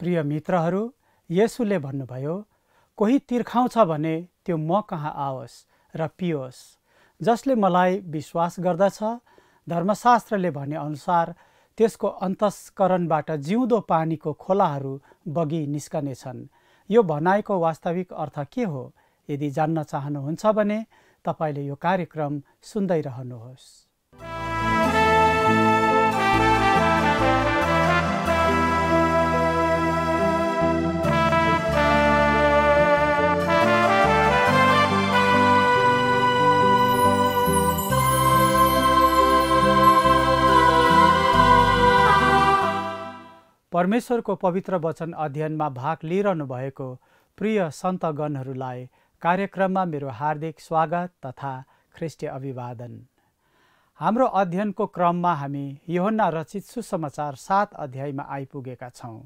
प्रिय मित्रहरू यसुले भन्नुभयो कोही तिर्खाउँछ भने त्यो म कहाँ आओस् र पियोस् जसले मलाई विश्वास गर्दछ धर्मशास्त्रले भनेअनुसार त्यसको अन्तस्करणबाट जिउँदो पानीको खोलाहरू बगी निस्कनेछन् यो भनाइको वास्तविक अर्थ के हो यदि जान्न चाहनुहुन्छ भने तपाईँले यो कार्यक्रम सुन्दै रहनुहोस् परमेश्वरको पवित्र वचन अध्ययनमा भाग लिइरहनु भएको प्रिय सन्तगणहरूलाई कार्यक्रममा मेरो हार्दिक स्वागत तथा ख्रिस्टी अभिवादन हाम्रो अध्ययनको क्रममा हामी योहन्ना रचित सुसमाचार सात अध्यायमा आइपुगेका छौँ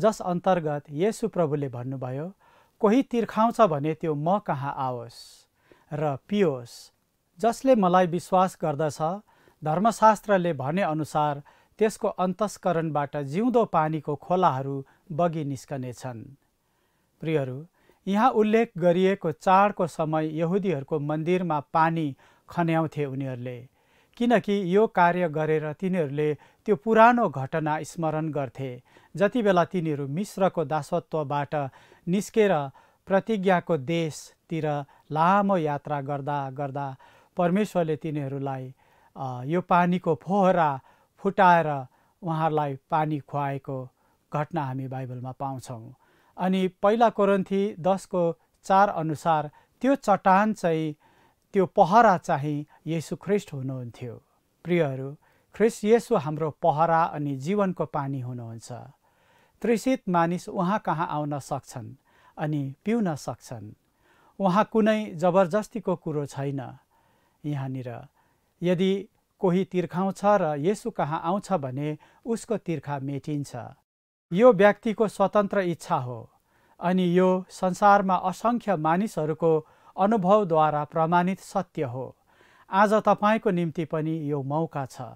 जस अन्तर्गत यसु प्रभुले भन्नुभयो कोही तिर्खाउँछ भने त्यो म कहाँ आओस् र पियोस् जसले मलाई विश्वास गर्दछ धर्मशास्त्रले भनेअनुसार त्यसको अन्तस्करणबाट जिउँदो पानीको खोलाहरू बगि निस्कनेछन् प्रियहरू यहाँ उल्लेख गरिएको चाडको समय यहुदीहरूको मन्दिरमा पानी खन्याउँथे उनीहरूले किनकि यो कार्य गरेर तिनीहरूले त्यो पुरानो घटना स्मरण गर्थे जति बेला तिनीहरू मिश्रको दासत्वबाट निस्केर प्रतिज्ञाको देशतिर लामो यात्रा गर्दा गर्दा परमेश्वरले तिनीहरूलाई यो पानीको फोहरा फुटाएर उहाँहरूलाई पानी खुवाएको घटना हामी बाइबलमा पाउँछौँ अनि पहिला कोरन्थी दसको चार अनुसार त्यो चट्टान चाहिँ त्यो पहरा चाहिँ येसु ख्रिस्ट हुनुहुन्थ्यो प्रियहरू ख्रिस्ट येसु हाम्रो पहरा अनि जीवनको पानी हुनुहुन्छ त्रिषित मानिस उहाँ कहाँ आउन सक्छन् अनि पिउन सक्छन् उहाँ कुनै जबरजस्तीको कुरो छैन यहाँनिर यदि कोही तिर्खाउँछ र यसु कहाँ आउँछ भने उसको तिर्खा मेटिन्छ यो व्यक्तिको स्वतन्त्र इच्छा हो अनि यो संसारमा असङ्ख्य मानिसहरूको अनुभवद्वारा प्रमाणित सत्य हो आज तपाईँको निम्ति पनि यो मौका छ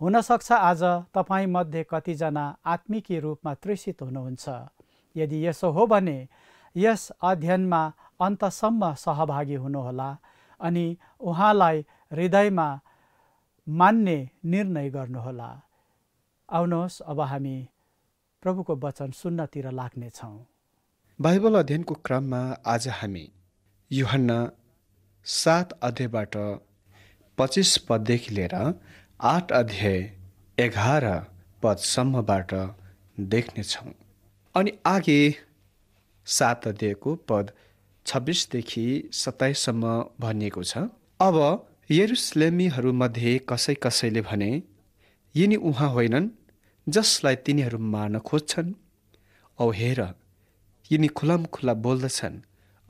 हुनसक्छ आज तपाईँमध्ये कतिजना आत्मिकी रूपमा त्रिषित हुनुहुन्छ यदि यसो हो भने यस अध्ययनमा अन्तसम्म सहभागी हुनुहोला अनि उहाँलाई हृदयमा मान्ने निर्णय गर्नुहोला आउनुहोस् अब हामी प्रभुको वचन सुन्नतिर लाग्नेछौँ बाइबल अध्ययनको क्रममा आज हामी युहन्न सात अध्यायबाट पच्चिस पददेखि लिएर आठ अध्याय एघार पदसम्मबाट देख्नेछौँ अनि आगे सात अध्यायको पद छब्बिसदेखि सत्ताइससम्म भनिएको छ अब यरुसलेमीहरूमध्ये कसै कसैले भने यिनी उहाँ होइनन् जसलाई तिनीहरू मार्न खोज्छन् औ हेर यिनी खुलाम खुला बोल्दछन्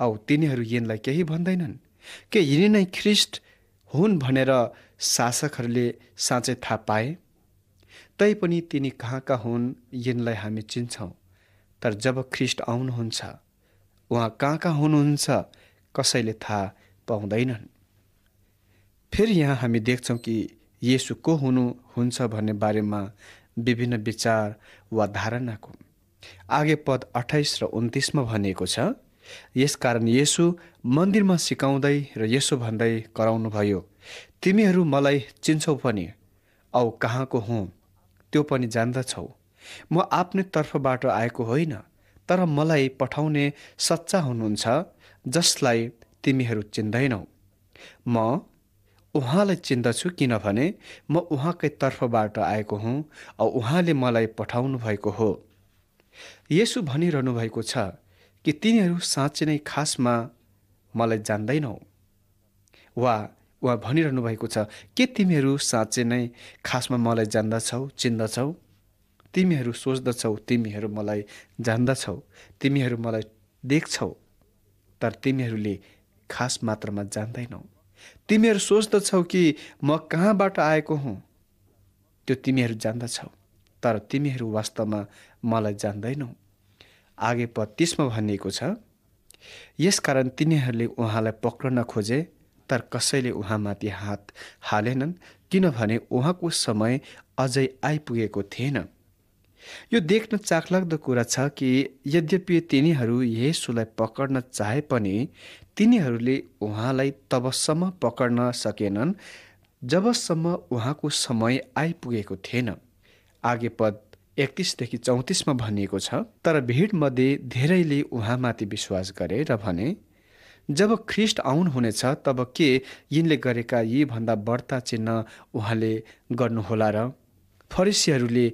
औ तिनीहरू यिनलाई केही भन्दैनन् के यिनी नै ख्रिस्ट हुन् भनेर शासकहरूले साँच्चै थाहा पाए तैपनि तिनी कहाँका हुन् यिनलाई हामी चिन्छौँ तर जब ख्रिस्ट आउनुहुन्छ उहाँ कहाँ कहाँ हुनुहुन्छ कसैले थाहा पाउँदैनन् फेरि यहाँ हामी देख्छौँ कि यसु को हुनु हुन्छ भन्ने बारेमा विभिन्न विचार वा धारणाको आगे पद अठाइस र उन्तिसमा भनिएको छ यसकारण यसु मन्दिरमा सिकाउँदै र यसो भन्दै कराउनु भयो तिमीहरू मलाई चिन्छौ पनि औ कहाँको हुँ त्यो पनि जान्दछौ म आफ्नै तर्फबाट आएको होइन तर मलाई पठाउने सच्चा हुनुहुन्छ जसलाई तिमीहरू चिन्दैनौ म उहाँलाई चिन्दछु किनभने म उहाँकै तर्फबाट आएको हुँ औ उहाँले मलाई पठाउनु भएको हो यसो भनिरहनु भएको छ कि तिनीहरू साँच्चै नै खासमा मलाई जान्दैनौ वा उहाँ भनिरहनु भएको छ के तिमीहरू साँच्चै नै खासमा मलाई जान्दछौ चिन्दछौ तिमीहरू सोच्दछौ तिमीहरू मलाई जान्दछौ तिमीहरू मलाई देख्छौ तर तिमीहरूले खास मात्रामा जान्दैनौ तिमीहरू सोच्दछौ कि म कहाँबाट आएको हुँ त्यो तिमीहरू जान्दछौ तर तिमीहरू वास्तवमा मलाई जान्दैनौ आगे पत्तिसमा भनिएको छ यसकारण तिनीहरूले उहाँलाई पक्रन खोजे तर कसैले उहाँमाथि हात हालेनन् किनभने उहाँको समय अझै आइपुगेको थिएन यो देख्न चाखलाग्दो कुरा छ कि यद्यपि तिनीहरू यसुलाई पक्रन चाहे पनि तिनीहरूले उहाँलाई तबसम्म पक्रन सकेनन् जबसम्म उहाँको समय आइपुगेको थिएन आगे पद एकतिसदेखि चौतिसमा भनिएको छ तर भिडमध्ये धेरैले उहाँमाथि विश्वास गरे र भने जब ख्रिस्ट आउनुहुनेछ तब के यिनले गरेका यी भन्दा बढ्ता चिन्ह उहाँले गर्नुहोला र फरिसीहरूले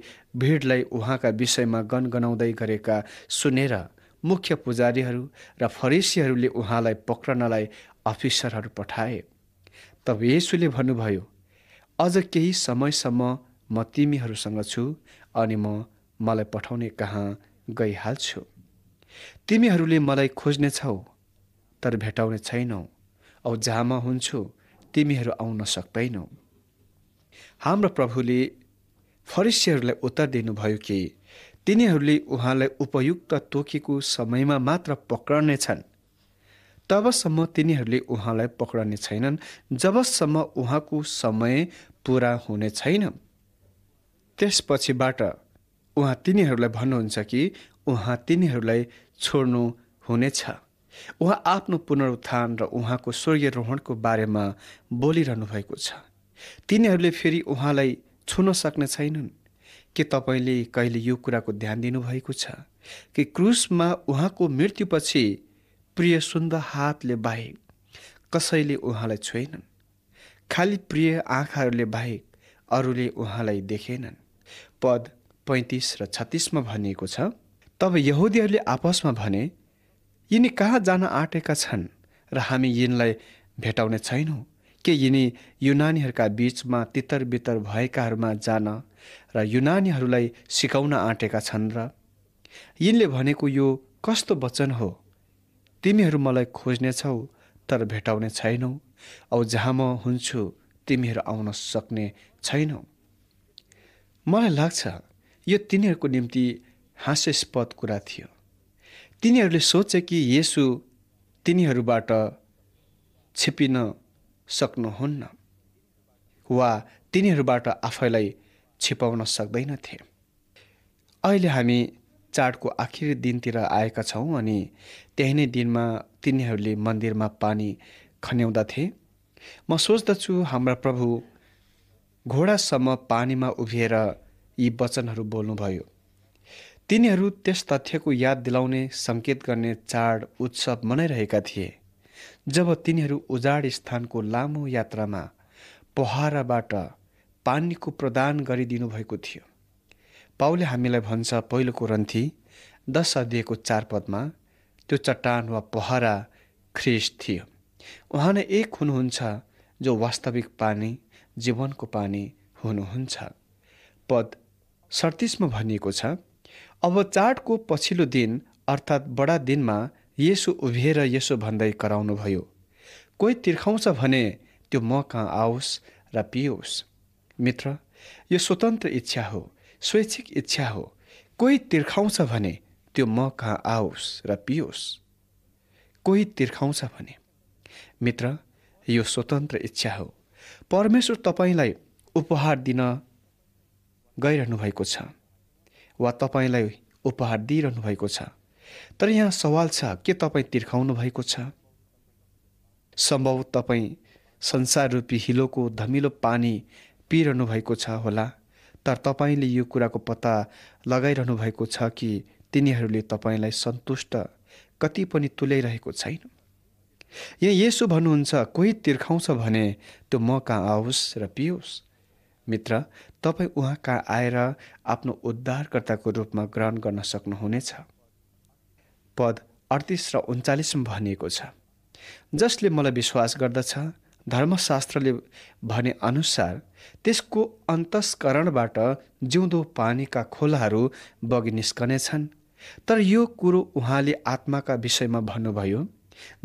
भिडलाई उहाँका विषयमा गनगनाउँदै गरेका सुनेर मुख्य पुजारीहरू र फरेसीहरूले उहाँलाई पक्रनलाई अफिसरहरू पठाए तब यसुले भन्नुभयो अझ केही समयसम्म म तिमीहरूसँग छु अनि म मलाई पठाउने कहाँ गइहाल्छु तिमीहरूले मलाई खोज्ने छौ तर भेटाउने छैनौ औ जहाँ म हुन्छु तिमीहरू आउन सक्दैनौ हाम्रो प्रभुले फरिसीहरूलाई उत्तर दिनुभयो कि तिनीहरूले उहाँलाई उपयुक्त तोकेको समयमा मात्र छन् तबसम्म तिनीहरूले उहाँलाई पक्रने छैनन् जबसम्म उहाँको समय पुरा हुने छैन त्यसपछिबाट उहाँ तिनीहरूलाई भन्नुहुन्छ कि उहाँ तिनीहरूलाई छोड्नु हुनेछ उहाँ आफ्नो पुनरुत्थान र उहाँको स्वर्गीय बारेमा बोलिरहनु भएको छ तिनीहरूले फेरि उहाँलाई छुन सक्ने छैनन् के तपाईँले कहिले यो कुराको ध्यान दिनुभएको छ कि क्रुसमा उहाँको मृत्युपछि प्रिय सुन्दर हातले बाहेक कसैले उहाँलाई छोएनन् खालि प्रिय आँखाहरूले बाहेक अरूले उहाँलाई देखेनन् पद पैँतिस र छत्तिसमा भनिएको छ तब यहुदीहरूले आपसमा भने यिनी कहाँ जान आँटेका छन् र हामी यिनलाई भेटाउने छैनौँ के यिनी युनानीहरूका बिचमा तितर बितर भएकाहरूमा जान र युनानीहरूलाई सिकाउन आँटेका छन् र यिनले भनेको यो कस्तो वचन हो तिमीहरू मलाई खोज्नेछौ तर भेटाउने छैनौ औ जहाँ म हुन्छु तिमीहरू आउन सक्ने छैनौ मलाई लाग्छ यो तिनीहरूको निम्ति हास्यास्पद कुरा थियो तिनीहरूले सोचे कि यसु तिनीहरूबाट छिपिन सक्नुहुन्न वा तिनीहरूबाट आफैलाई छिपाउन सक्दैनथे अहिले हामी चाडको आखिरी दिनतिर आएका छौँ अनि त्यही नै दिनमा तिनीहरूले मन्दिरमा पानी खन्याउँदथे म सोच्दछु हाम्रा प्रभु घोडासम्म पानीमा उभिएर यी वचनहरू बोल्नुभयो तिनीहरू त्यस तथ्यको याद दिलाउने सङ्केत गर्ने चाड उत्सव मनाइरहेका थिए जब तिनीहरू उजाड स्थानको लामो यात्रामा पहाराबाट पानीको प्रदान गरिदिनु भएको थियो पाउले हामीलाई भन्छ पहिलो कोरन्थी दस अध्ययको चार पदमा त्यो चट्टान वा पहरा ख्रिस थियो उहाँ नै एक हुनुहुन्छ जो वास्तविक पानी जीवनको पानी हुनुहुन्छ पद सडतिसमा भनिएको छ अब चाडको पछिल्लो दिन अर्थात् बडा दिनमा यसो उभिएर यसो भन्दै कराउनुभयो कोही तिर्खाउँछ भने त्यो म कहाँ आओस् र पियोस् मित्र यो स्वतन्त्र इच्छा हो स्वैच्छिक इच्छा हो कोही तिर्खाउँछ भने त्यो म कहाँ आओस् र पियोस् कोही तिर्खाउँछ भने मित्र यो स्वतन्त्र इच्छा हो परमेश्वर तपाईँलाई उपहार दिन गइरहनु भएको छ वा तपाईँलाई उपहार दिइरहनु भएको छ तर यहाँ सवाल छ के तपाईँ तिर्खाउनु भएको छ सम्भव तपाईँ संसार रूपी हिलोको धमिलो पानी पिइरहनु भएको छ होला तर तपाईँले यो कुराको पत्ता लगाइरहनु भएको छ कि तिनीहरूले तपाईँलाई सन्तुष्ट कति पनि तुल्याइरहेको छैन यहाँ यसो भन्नुहुन्छ कोही तिर्खाउँछ भने त्यो म कहाँ आओस् र पियोस् मित्र तपाईँ उहाँ कहाँ आएर आफ्नो उद्धारकर्ताको रूपमा ग्रहण गर्न सक्नुहुनेछ पद अडतिस र उन्चालिसमा भनिएको छ जसले मलाई विश्वास गर्दछ धर्मशास्त्रले भने अनुसार त्यसको अन्तस्करणबाट जिउँदो पानीका खोलाहरू बगि निस्कनेछन् तर यो कुरो उहाँले आत्माका विषयमा भन्नुभयो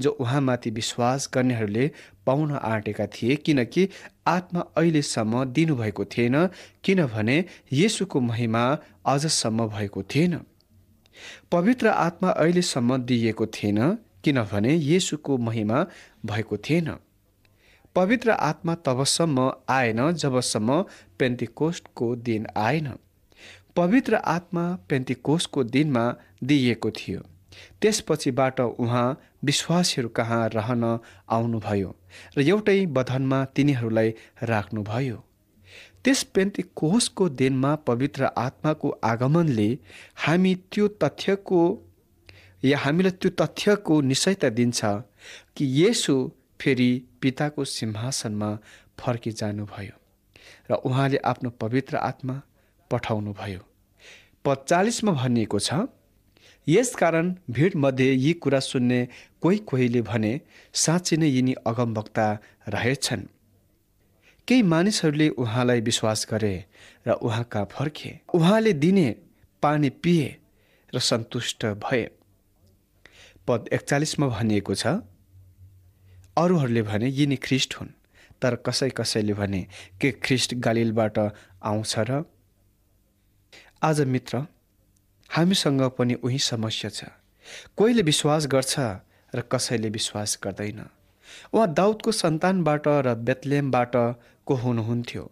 जो उहाँमाथि विश्वास गर्नेहरूले पाउन आँटेका थिए किनकि आत्मा अहिलेसम्म दिनुभएको थिएन किनभने यसुको महिमा अझसम्म भएको थिएन पवित्र आत्मा अहिलेसम्म दिइएको थिएन किनभने यसुको महिमा भएको थिएन पवित्र आत्मा तबसम्म आएन जबसम्म पेन्टिकोस्टको दिन आएन पवित्र आत्मा पेन्टिकोस्टको दिनमा दिइएको थियो त्यसपछिबाट उहाँ विश्वासीहरू कहाँ रहन आउनुभयो र एउटै बधनमा तिनीहरूलाई राख्नुभयो त्यस पेन्टिकोसको दिनमा पवित्र आत्माको आगमनले हामी त्यो तथ्यको या हामीलाई त्यो तथ्यको निश्चयता दिन्छ कि यसो फेरि पिताको सिंहासनमा फर्किजानुभयो र उहाँले आफ्नो पवित्र आत्मा पठाउनुभयो पचालिसमा भनिएको छ यसकारण भिडमध्ये यी कुरा सुन्ने कोही कोहीले भने साँच्ची नै यिनी अगमवक्ता रहेछन् केही मानिसहरूले उहाँलाई विश्वास गरे र उहाँका फर्के उहाँले दिने पानी पिए र सन्तुष्ट भए पद एकचालिसमा भनिएको छ अरूहरूले भने यिनी ख्रिस्ट हुन् तर कसै कसैले भने के ख्रिस्ट गालिलबाट आउँछ र आज मित्र हामीसँग पनि उही समस्या छ कोहीले विश्वास गर्छ र कसैले विश्वास गर्दैन उहाँ दाउदको सन्तानबाट र बेतलेमबाट को हुनुहुन्थ्यो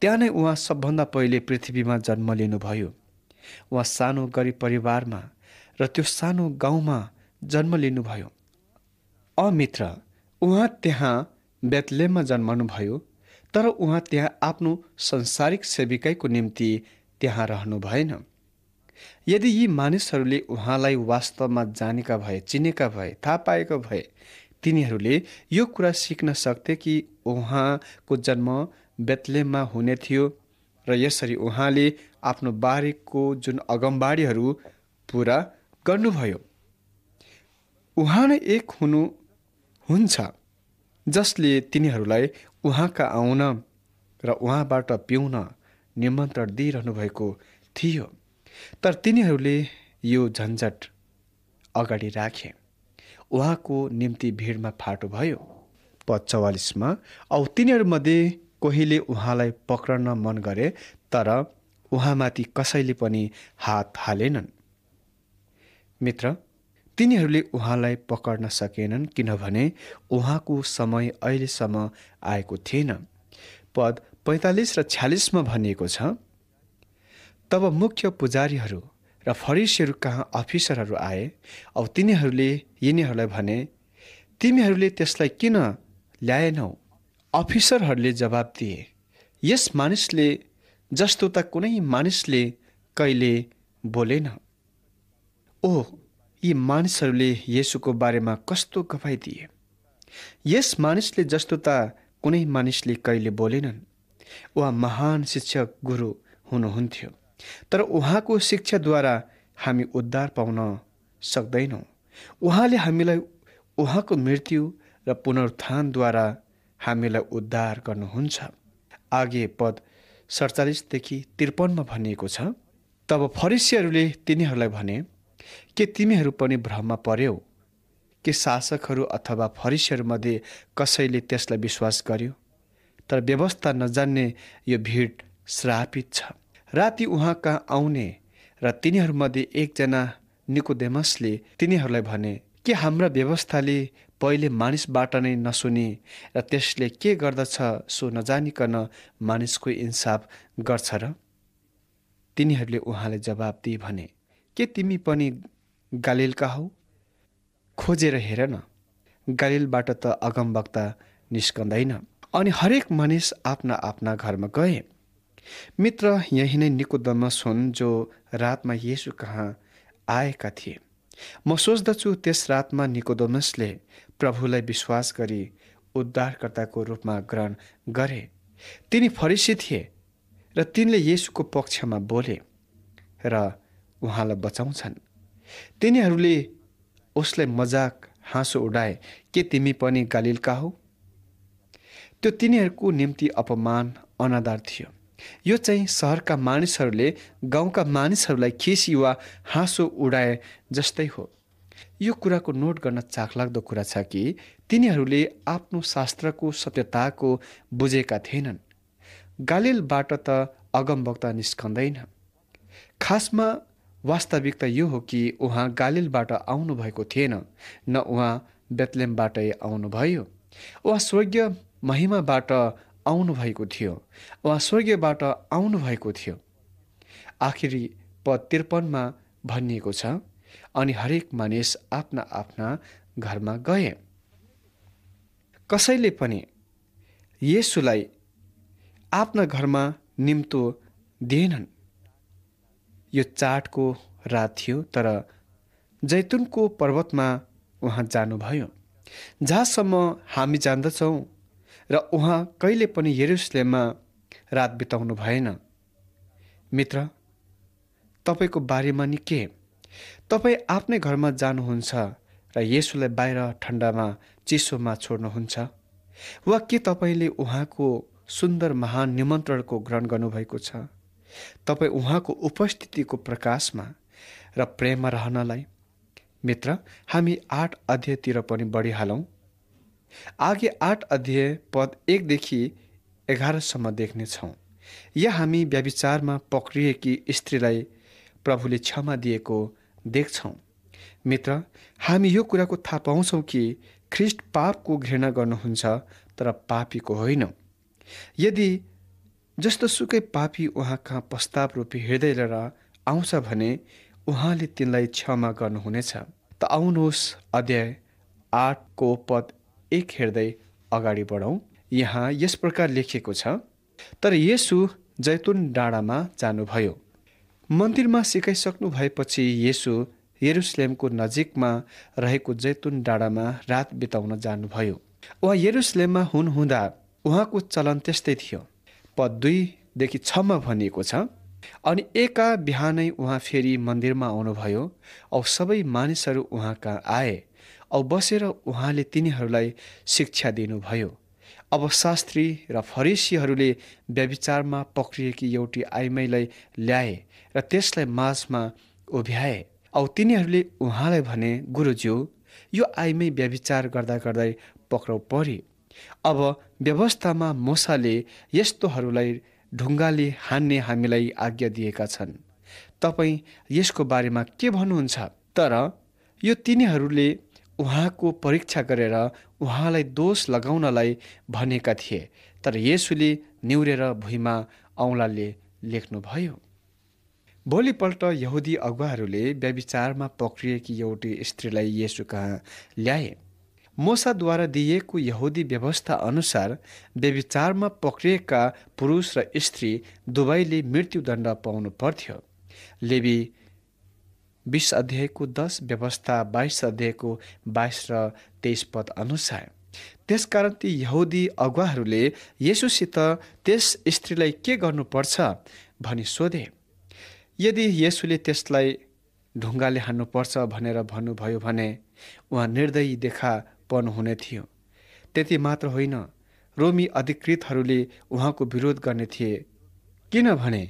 त्यहाँ नै उहाँ सबभन्दा पहिले पृथ्वीमा जन्म लिनुभयो उहाँ सानो गरिब परिवारमा र त्यो सानो गाउँमा जन्म लिनुभयो अमित्र उहाँ त्यहाँ बेतलेममा जन्मनुभयो तर उहाँ त्यहाँ आफ्नो संसारिक सेविकाईको निम्ति त्यहाँ रहनु भएन यदि यी मानिसहरूले उहाँलाई वास्तवमा जानेका भए चिनेका भए थाहा पाएका भए तिनीहरूले यो कुरा सिक्न सक्थे कि उहाँको जन्म बेतलेममा हुने थियो र यसरी उहाँले आफ्नो बारेको जुन अगमबाडीहरू पुरा गर्नुभयो उहाँ नै एक हुनु हुन्छ जसले तिनीहरूलाई उहाँका आउन र उहाँबाट पिउन निमन्त्रण दिइरहनु भएको थियो तर तिनीहरूले यो झन्झट अगाडि राखे उहाँको निम्ति भिडमा फाटो भयो पचवालिसमा चौवालिसमा औ तिनीहरूमध्ये कोहीले उहाँलाई पक्रन मन गरे तर उहाँमाथि कसैले पनि हात हालेनन् मित्र तिनीहरूले उहाँलाई पकड्न सकेनन् किनभने उहाँको समय अहिलेसम्म आएको थिएन पद पैँतालिस र छ्यालिसमा भनिएको छ तब मुख्य पुजारीहरू र फरिसहरू कहाँ अफिसरहरू आए औ तिनीहरूले यिनीहरूलाई भने तिमीहरूले त्यसलाई किन ल्याएनौ अफिसरहरूले जवाब दिए यस मानिसले जस्तो त कुनै मानिसले कहिले बोलेन ओह यी मानिसहरूले यसुको बारेमा कस्तो गवाई दिए यस मानिसले जस्तो त कुनै मानिसले कहिले बोलेनन् उहाँ महान शिक्षक गुरु हुनुहुन्थ्यो तर उहाँको शिक्षाद्वारा हामी उद्धार पाउन सक्दैनौँ उहाँले हामीलाई उहाँको मृत्यु र पुनरुत्थानद्वारा हामीलाई उद्धार गर्नुहुन्छ आगे पद सडचालिसदेखि त्रिपन्नमा भनिएको छ तब फरिसीहरूले तिनीहरूलाई भने के तिमीहरू पनि भ्रममा पर्यौ के शासकहरू अथवा फरिसहरूमध्ये कसैले त्यसलाई विश्वास गर्यो तर व्यवस्था नजान्ने यो भिड श्रापित छ राति उहाँ कहाँ आउने र तिनीहरूमध्ये एकजना निकोदेमसले तिनीहरूलाई भने के हाम्रा व्यवस्थाले पहिले मानिसबाट नै नसुने र त्यसले के गर्दछ सो नजानिकन मानिसको इन्साफ गर्छ र तिनीहरूले उहाँलाई जवाब दिए भने के तिमी पनि गालिलका हौ खोजेर हेर न गालिलबाट त अगमवक्ता निस्कँदैन अनि हरेक मानिस आफ्ना आफ्ना घरमा गए मित्र यहीँ नै निकोदमस हुन् जो रातमा येसु कहाँ आएका थिए म सोच्दछु त्यस रातमा निकोदमसले प्रभुलाई विश्वास गरी उद्धारकर्ताको रूपमा ग्रहण गरे तिनी फरिसी थिए र तिनले येसुको पक्षमा बोले र उहाँलाई बचाउँछन् तिनीहरूले उसलाई मजाक हाँसो उडाए के तिमी पनि गालिलका हो त्यो तिनीहरूको निम्ति अपमान अनादार थियो यो चाहिँ सहरका मानिसहरूले गाउँका मानिसहरूलाई खिसी वा हाँसो उडाए जस्तै हो यो कुराको नोट गर्न चाखलाग्दो कुरा छ कि तिनीहरूले आफ्नो शास्त्रको सत्यताको बुझेका थिएनन् गालिलबाट त अगमभक्त निस्कँदैन खासमा वास्तविकता यो हो कि उहाँ गालिलबाट आउनुभएको थिएन न उहाँ बेतलेमबाटै आउनुभयो उहाँ स्वर्गीय महिमाबाट आउनुभएको थियो उहाँ स्वर्गीयबाट आउनुभएको थियो आखिरी पद त्रिपन्नमा भनिएको छ अनि हरेक मानिस आफ्ना आफ्ना घरमा गए कसैले पनि यसुलाई आफ्ना घरमा निम्तो दिएनन् यो चाटको रात थियो तर जैतुनको पर्वतमा उहाँ जानुभयो जहाँसम्म हामी जान्दछौँ र उहाँ कहिले पनि यरुसलेममा रात बिताउनु भएन मित्र तपाईँको बारेमा नि के तपाईँ आफ्नै घरमा जानुहुन्छ र यसुलाई बाहिर ठन्डामा चिसोमा छोड्नुहुन्छ वा के तपाईँले उहाँको सुन्दर महान निमन्त्रणको ग्रहण गर्नुभएको छ तपाईँ उहाँको उपस्थितिको प्रकाशमा र प्रेममा रहनलाई मित्र हामी आठ अध्यायतिर पनि बढिहालौँ आगे आठ अध्याय पद एकदेखि एघारसम्म देख्नेछौँ या हामी व्याविचारमा पक्रिएकी स्त्रीलाई प्रभुले क्षमा दिएको देख्छौँ मित्र हामी यो कुराको थाहा पाउँछौँ कि ख्रिस्ट पापको घृणा गर्नुहुन्छ तर पापीको होइन यदि जस्तो सुकै पापी उहाँ कहाँ प्रस्ताव रूपी हृदय लिएर आउँछ भने उहाँले तिनलाई क्षमा गर्नुहुनेछ त आउनुहोस् अध्याय आठको पद एक हेर्दै अगाडि बढौँ यहाँ यस प्रकार लेखिएको छ तर येसु जैतुन डाँडामा जानुभयो मन्दिरमा सिकाइसक्नु भएपछि येसु यरुसलेमको नजिकमा रहेको जैतुन डाँडामा रात बिताउन जानुभयो उहाँ यरुसलेममा हुनुहुँदा उहाँको चलन त्यस्तै थियो पद दुईदेखि छमा भनिएको छ अनि एका बिहानै उहाँ फेरि मन्दिरमा आउनुभयो औ सबै मानिसहरू उहाँ कहाँ आए औ बसेर उहाँले तिनीहरूलाई शिक्षा दिनुभयो अब शास्त्री र फरिसीहरूले व्यविचारमा पक्रिएकी एउटी आइमैलाई ल्याए र त्यसलाई माझमा उभ्याए औ तिनीहरूले उहाँलाई भने गुरुज्यू यो आइमै व्यविचार गर्दा गर्दै पक्राउ परी अब व्यवस्थामा मुसाले यस्तोहरूलाई ढुङ्गाले हान्ने हामीलाई आज्ञा दिएका छन् तपाईँ यसको बारेमा के भन्नुहुन्छ तर यो तिनीहरूले उहाँको परीक्षा गरेर उहाँलाई दोष लगाउनलाई भनेका थिए तर यसुले निहुरेर भुइँमा औँलाले लेख्नुभयो भोलिपल्ट यहुदी अगुवाहरूले व्यविचारमा पक्रिएकी एउटी स्त्रीलाई यसु कहाँ ल्याए मोसाद्वारा दिइएको यहुदी व्यवस्था अनुसार व्यविचारमा पक्रिएका पुरुष र स्त्री दुवैले मृत्युदण्ड पाउनु पर्थ्यो लेबी बिस अध्यायको दस व्यवस्था बाइस अध्यायको बाइस र तेइस पद अनुसार त्यसकारण ती यहुदी अगुवाहरूले यसुसित त्यस स्त्रीलाई के गर्नुपर्छ भनी सोधे यदि यसुले त्यसलाई ढुङ्गाले हान्नुपर्छ भनेर भन्नुभयो भने उहाँ निर्दयी देखा पर्नुहुने थियो त्यति मात्र होइन रोमी अधिकृतहरूले उहाँको विरोध गर्ने थिए किनभने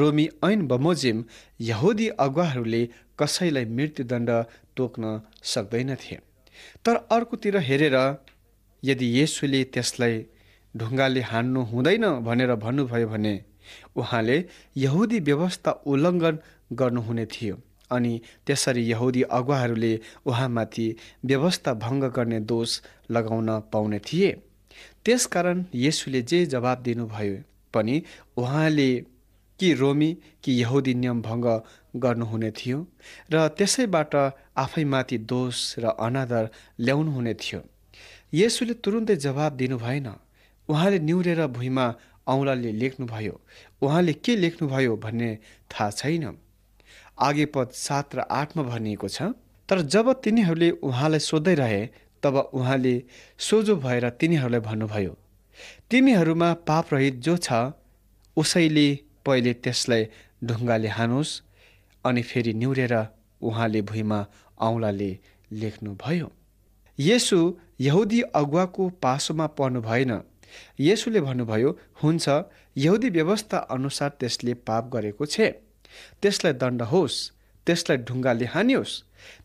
रोमी ऐन बमोजिम यहुदी अगुवाहरूले कसैलाई मृत्युदण्ड तोक्न सक्दैनथे तर अर्कोतिर हेरेर यदि येसुले त्यसलाई ढुङ्गाले हान्नु हुँदैन भनेर भन्नुभयो भने उहाँले यहुदी व्यवस्था उल्लङ्घन गर्नुहुने थियो अनि त्यसरी यहुदी अगुवाहरूले उहाँमाथि व्यवस्था भङ्ग गर्ने दोष लगाउन पाउने थिए त्यसकारण येसुले जे जवाब दिनुभयो पनि उहाँले कि रोमी कि यहुदी नियम भङ्ग गर्नुहुने थियो र त्यसैबाट आफैमाथि दोष र अनादर ल्याउनुहुने थियो यसुले तुरुन्तै जवाब दिनु भएन उहाँले निहुरेर भुइँमा औँलाले लेख्नुभयो उहाँले के लेख्नुभयो भन्ने थाहा छैन आगेपद पद सात र आठमा भनिएको छ तर जब तिनीहरूले उहाँलाई सोध्दै रहे तब उहाँले सोझो भएर तिनीहरूलाई भन्नुभयो तिमीहरूमा पापरहित जो छ उसैले पहिले त्यसलाई ढुङ्गाले हानुहोस् अनि फेरि निहुरेर उहाँले भुइँमा औँलाले लेख्नुभयो येसु यहुदी अगुवाको पासोमा पर्नु भएन येसुले भन्नुभयो हुन्छ यहुदी व्यवस्था अनुसार त्यसले पाप गरेको छ त्यसलाई दण्ड होस् त्यसलाई ढुङ्गाले हानियोस्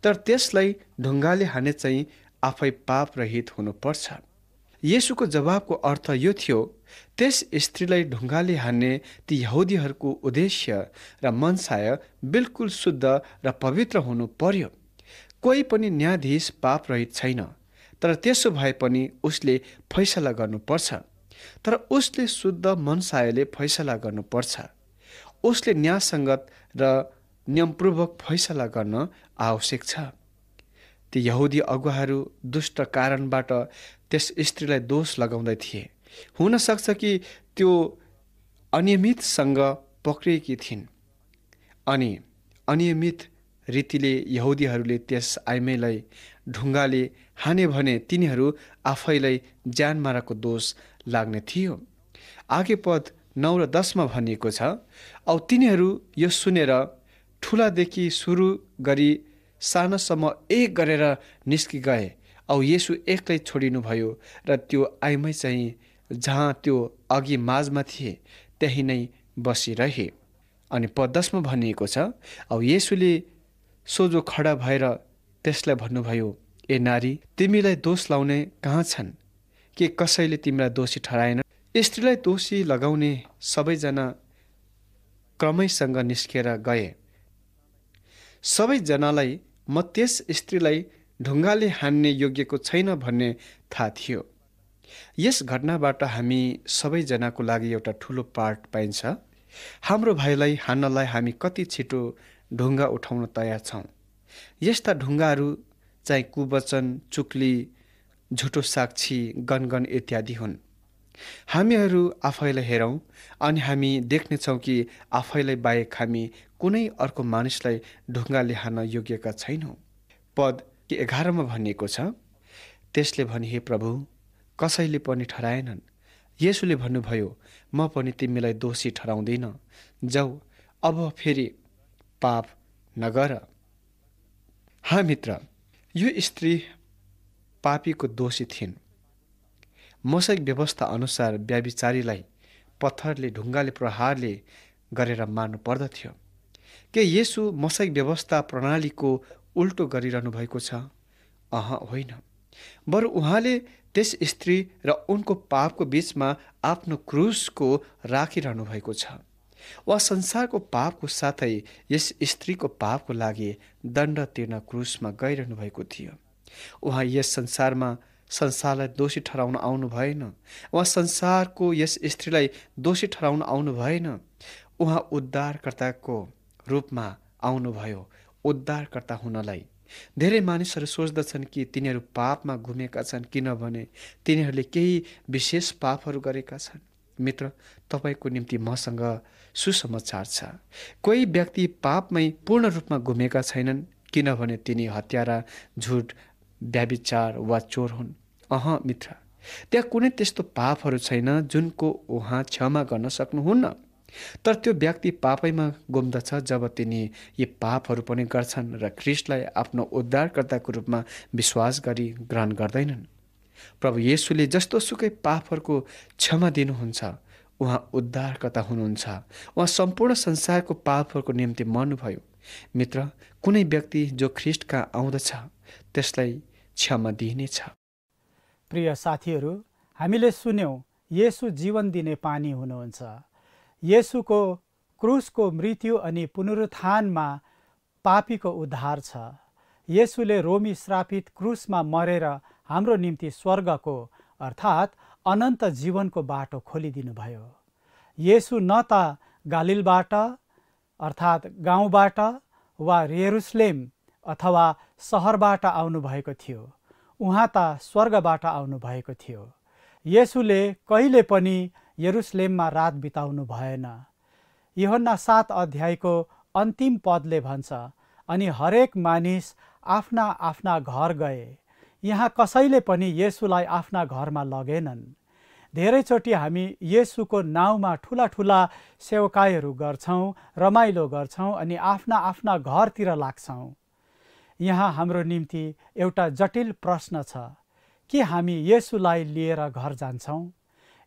तर त्यसलाई ढुङ्गाले हाने चाहिँ आफै पाप रहित हुनुपर्छ यसुको जवाबको अर्थ यो थियो त्यस स्त्रीलाई ढुङ्गाले हान्ने ती यहुदीहरूको उद्देश्य र मनसाय बिल्कुल शुद्ध र पवित्र हुनु पर्यो कोही पनि न्यायाधीश पापरहित छैन तर त्यसो भए पनि उसले फैसला गर्नुपर्छ तर उसले शुद्ध मनसायले फैसला गर्नुपर्छ उसले न्यायसङ्गत र नियमपूर्वक फैसला गर्न आवश्यक छ ती यहुदी अगुवाहरू दुष्ट कारणबाट त्यस स्त्रीलाई दोष लगाउँदै थिए हुनसक्छ कि त्यो अनियमितसँग पक्रिएकी थिइन् अनि अनियमित रीतिले यहुदीहरूले त्यस आइमेलाई ढुङ्गाले हाने भने तिनीहरू आफैलाई ज्यान माराको दोष लाग्ने थियो आगे पद नौ र दसमा भनिएको छ औ तिनीहरू यो सुनेर ठुलादेखि सुरु गरी सानासम्म एक गरेर निस्कि गए औ यसु एक्लै छोडिनुभयो र त्यो आइमै चाहिँ जहाँ त्यो अघि माझमा थिए त्यहीँ नै बसिरहे अनि पदसमा भनिएको छ औ यसुले सोझो खडा भएर त्यसलाई भन्नुभयो ए नारी तिमीलाई दोष लाउने कहाँ छन् के कसैले तिमीलाई दोषी ठहराएन स्त्रीलाई दोषी लगाउने सबैजना क्रमैसँग निस्केर गए सबैजनालाई म त्यस स्त्रीलाई ढुङ्गाले हान्ने योग्यको छैन भन्ने थाहा थियो यस घटनाबाट हामी सबैजनाको लागि एउटा ठुलो पाठ पाइन्छ हाम्रो भाइलाई हान्नलाई हामी कति छिटो ढुङ्गा उठाउन तयार छौँ यस्ता ढुङ्गाहरू चाहिँ कुवचन चुक्ली झुटो साक्षी गनगन इत्यादि हुन् हामीहरू आफैलाई हेरौँ अनि हामी देख्नेछौँ कि आफैलाई बाहेक हामी कुनै अर्को मानिसलाई ढुङ्गाले हान्न योग्यका छैनौँ पद एघारमा भनिएको छ त्यसले भने हे प्रभु कसैले पनि ठहराएनन् यसुले भन्नुभयो म पनि तिमीलाई दोषी ठहराउँदिन जाऊ अब फेरि पाप नगर हा मित्र यो स्त्री पापीको दोषी थिइन् मसैक व्यवस्था अनुसार व्याविचारीलाई पत्थरले ढुङ्गाले प्रहारले गरेर मार्नु पर्दथ्यो के यसु मसैक व्यवस्था प्रणालीको उल्टो गरिरहनु भएको छ अह होइन बरु उहाँले त्यस स्त्री र उनको पापको बिचमा आफ्नो क्रुसको राखिरहनु भएको छ वा संसारको पापको साथै यस स्त्रीको पापको लागि दण्ड तिर्न क्रुसमा गइरहनु भएको थियो उहाँ यस संसारमा संसारलाई दोषी ठहराउन आउनु भएन उहाँ संसारको यस स्त्रीलाई दोषी ठहराउन आउनु भएन उहाँ उद्धारकर्ताको रूपमा आउनुभयो उद्धारकर्ता हुनलाई धेरै मानिसहरू सोच्दछन् कि तिनीहरू पापमा घुमेका छन् किनभने तिनीहरूले केही विशेष पापहरू गरेका छन् मित्र तपाईँको निम्ति मसँग सुसमाचार छ कोही व्यक्ति पापमै पूर्ण रूपमा घुमेका छैनन् किनभने तिनी हत्यारा झुट व्याविचार वा चोर हुन् अह मित्र त्यहाँ कुनै त्यस्तो पापहरू छैन जुनको उहाँ क्षमा गर्न सक्नुहुन्न तर त्यो व्यक्ति पापैमा गुम्दछ जब तिनी यी पापहरू पनि गर्छन् र क्रिस्टलाई आफ्नो उद्धारकर्ताको रूपमा विश्वास गरी ग्रहण गर्दैनन् प्रभु येसुले जस्तो सुकै पापहरूको क्षमा दिनुहुन्छ उहाँ उद्धारकर्ता हुनुहुन्छ उहाँ सम्पूर्ण संसारको पापहरूको निम्ति मर्नुभयो मित्र कुनै व्यक्ति जो ख्रिस्टका आउँदछ त्यसलाई क्षमा दिइनेछ प्रिय साथीहरू हामीले सुन्यौँ यसु जीवन दिने पानी हुनुहुन्छ यसुको क्रुसको मृत्यु अनि पुनरुत्थानमा पापीको उद्धार छ यसुले रोमी श्रापित क्रुसमा मरेर हाम्रो निम्ति स्वर्गको अर्थात् अनन्त जीवनको बाटो खोलिदिनुभयो यसु न त गालिलबाट अर्थात् गाउँबाट वा रेरुस्लेम अथवा सहरबाट आउनुभएको थियो उहाँ त स्वर्गबाट आउनुभएको थियो येसुले कहिले पनि यरुसलेममा रात बिताउनु भएन यहोन्ना सात अध्यायको अन्तिम पदले भन्छ अनि हरेक मानिस आफ्ना आफ्ना घर गए यहाँ कसैले पनि येसुलाई आफ्ना घरमा लगेनन् धेरैचोटि हामी येसुको नाउँमा ठुला ठुला सेवकाईहरू गर्छौँ रमाइलो गर्छौँ अनि आफ्ना आफ्ना घरतिर लाग्छौँ यहाँ हाम्रो निम्ति एउटा जटिल प्रश्न छ के हामी येसुलाई लिएर घर जान्छौँ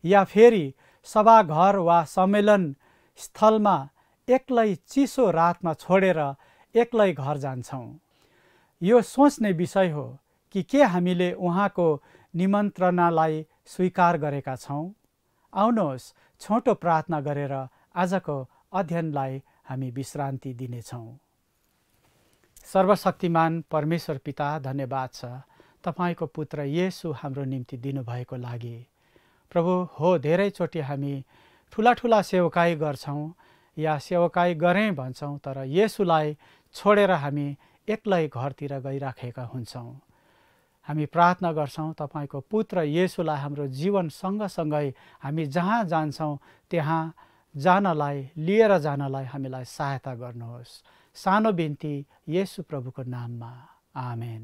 या फेरि सभाघर वा सम्मेलन स्थलमा एक्लै चिसो रातमा छोडेर एक्लै घर जान्छौँ यो सोच्ने विषय हो कि के हामीले उहाँको निमन्त्रणालाई स्वीकार गरेका छौँ आउनुहोस् छोटो प्रार्थना गरेर आजको अध्ययनलाई हामी विश्रान्ति दिनेछौँ सर्वशक्तिमान परमेश्वर पिता धन्यवाद छ तपाईँको पुत्र यसु हाम्रो निम्ति दिनुभएको लागि प्रभु हो धेरैचोटि हामी ठुला ठुला सेवकाई गर्छौँ या सेवकाई गरेँ भन्छौँ तर यसुलाई छोडेर हामी एक्लै घरतिर गइराखेका हुन्छौँ हामी प्रार्थना गर्छौँ तपाईँको पुत्र यसुलाई हाम्रो जीवन सँगसँगै हामी जहाँ जान्छौँ त्यहाँ जानलाई लिएर जानलाई हामीलाई सहायता गर्नुहोस् सानो बिन्ती यसु प्रभुको नाममा आमेन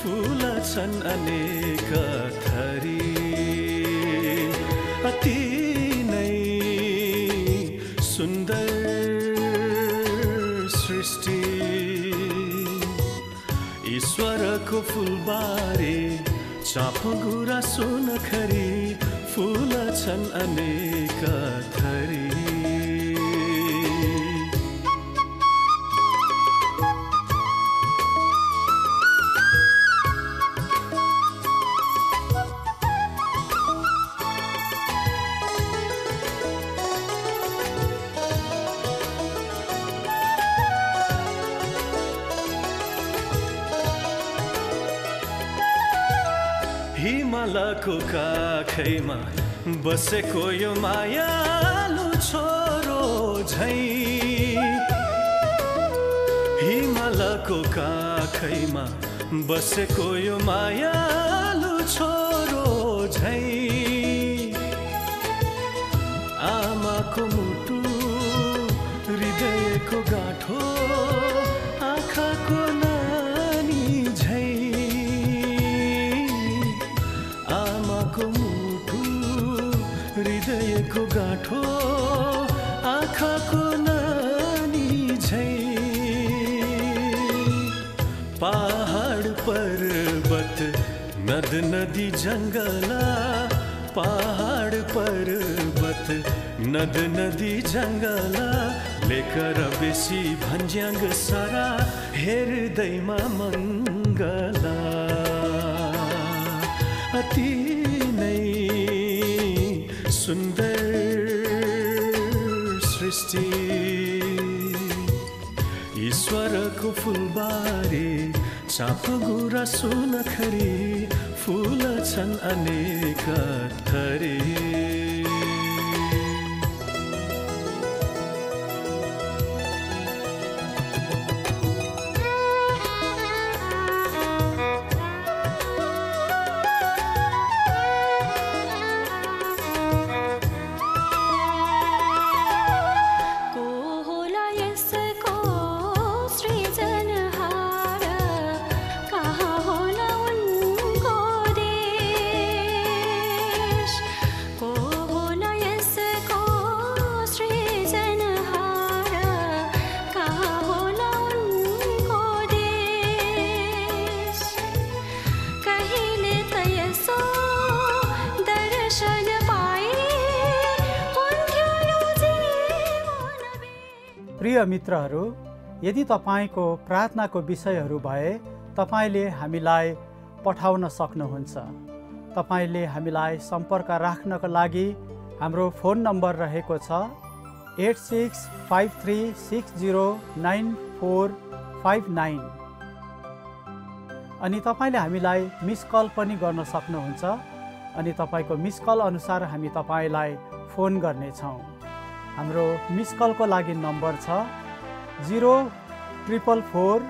फुल छन् अनेक थरी अति नै सुन्दर सृष्टि ईश्वरको फुलबारी सुन खरी फुल छन् अनेक थरी आफैमा बसेको यो मायालु छोरो झै हिमालको काखैमा बसेको यो मायालु छोरो नदी जङ्गला पहाड पर्वत नद नदी जङ्गला लेकर बेसी भन्ज्याङ सारा दैमा मङ्गला अति नै सुन्दर सृष्टि ईश्वरको फुलबारी सुन सुनखरी फुल छन् अनेक थरी प्रिय मित्रहरू यदि तपाईँको प्रार्थनाको विषयहरू भए तपाईँले हामीलाई पठाउन सक्नुहुन्छ तपाईँले हामीलाई सम्पर्क राख्नको लागि हाम्रो फोन नम्बर रहेको छ eight six five three six zero nine four five nine अनि तपाईँले हामीलाई मिस कल पनि गर्न सक्नुहुन्छ अनि तपाईँको मिस कल अनुसार हामी तपाईँलाई फोन गर्नेछौँ हाम्रो मिस कलको लागि नम्बर छ zero triple four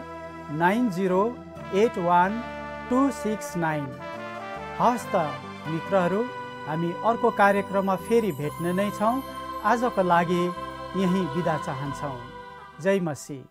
nine zero eight one two six nine हवस् त मित्रहरू हामी अर्को कार्यक्रममा फेरि भेट्ने नै छौँ आजको लागि यहीँ बिदा चाहन्छौँ जय मसी